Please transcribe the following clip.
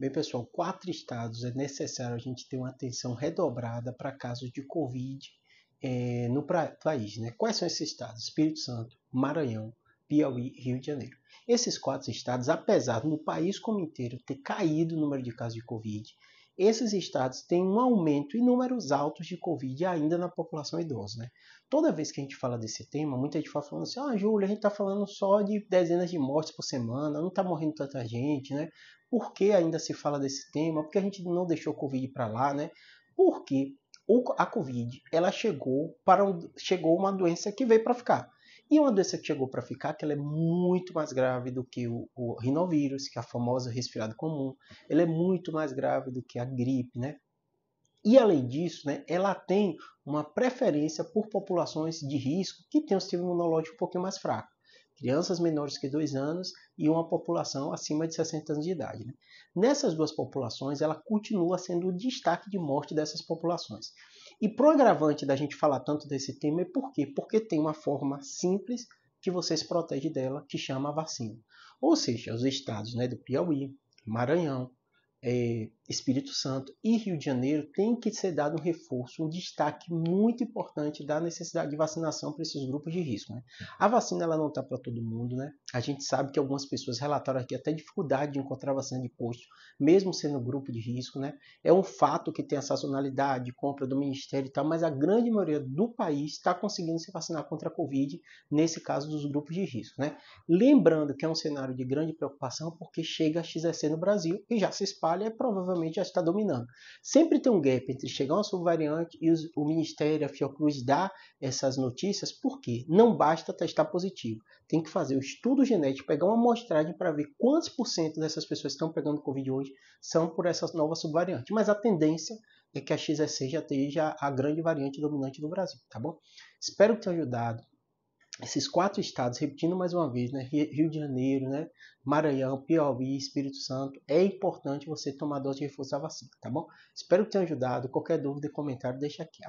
Bem, pessoal, quatro estados é necessário a gente ter uma atenção redobrada para casos de Covid é, no país. Né? Quais são esses estados? Espírito Santo, Maranhão, Piauí e Rio de Janeiro. Esses quatro estados, apesar do país como inteiro ter caído o número de casos de Covid, esses estados têm um aumento em números altos de Covid ainda na população idosa. Né? Toda vez que a gente fala desse tema, muita gente fala falando assim, ah, Júlio, a gente está falando só de dezenas de mortes por semana, não está morrendo tanta gente, né? Por que ainda se fala desse tema? Porque a gente não deixou Covid para lá, né? Porque a Covid, ela chegou para um, chegou uma doença que veio para ficar. E uma doença que chegou para ficar, que ela é muito mais grave do que o, o, rinovírus, que é a famosa resfriado comum, ela é muito mais grave do que a gripe, né? E além disso, né, ela tem uma preferência por populações de risco que têm um sistema imunológico um pouquinho mais fraco. Crianças menores que 2 anos e uma população acima de 60 anos de idade. Né? Nessas duas populações, ela continua sendo o destaque de morte dessas populações. E pro agravante da gente falar tanto desse tema é por quê? Porque tem uma forma simples que você se protege dela, que chama a vacina. Ou seja, os estados né, do Piauí, Maranhão, é, Espírito Santo e Rio de Janeiro tem que ser dado um reforço, um destaque muito importante da necessidade de vacinação para esses grupos de risco. Né? A vacina ela não está para todo mundo, né? A gente sabe que algumas pessoas relataram aqui até dificuldade de encontrar vacina de posto, mesmo sendo grupo de risco, né? É um fato que tem a sazonalidade, compra do Ministério e tal, mas a grande maioria do país está conseguindo se vacinar contra a Covid, nesse caso dos grupos de risco, né? Lembrando que é um cenário de grande preocupação porque chega a XSC no Brasil e já se espalha, é provavelmente já está dominando. Sempre tem um gap entre chegar uma subvariante e os, o Ministério, a Fiocruz, dar essas notícias, porque não basta testar positivo. Tem que fazer o um estudo genético, pegar uma amostragem para ver quantos por cento dessas pessoas que estão pegando Covid hoje são por essa nova subvariante. Mas a tendência é que a XSC já esteja a grande variante dominante do Brasil, tá bom? Espero ter ajudado esses quatro estados, repetindo mais uma vez, né, Rio de Janeiro, né, Maranhão, Piauí, Espírito Santo, é importante você tomar dose de reforço da vacina, tá bom? Espero que tenha ajudado. Qualquer dúvida, comentário, deixa aqui.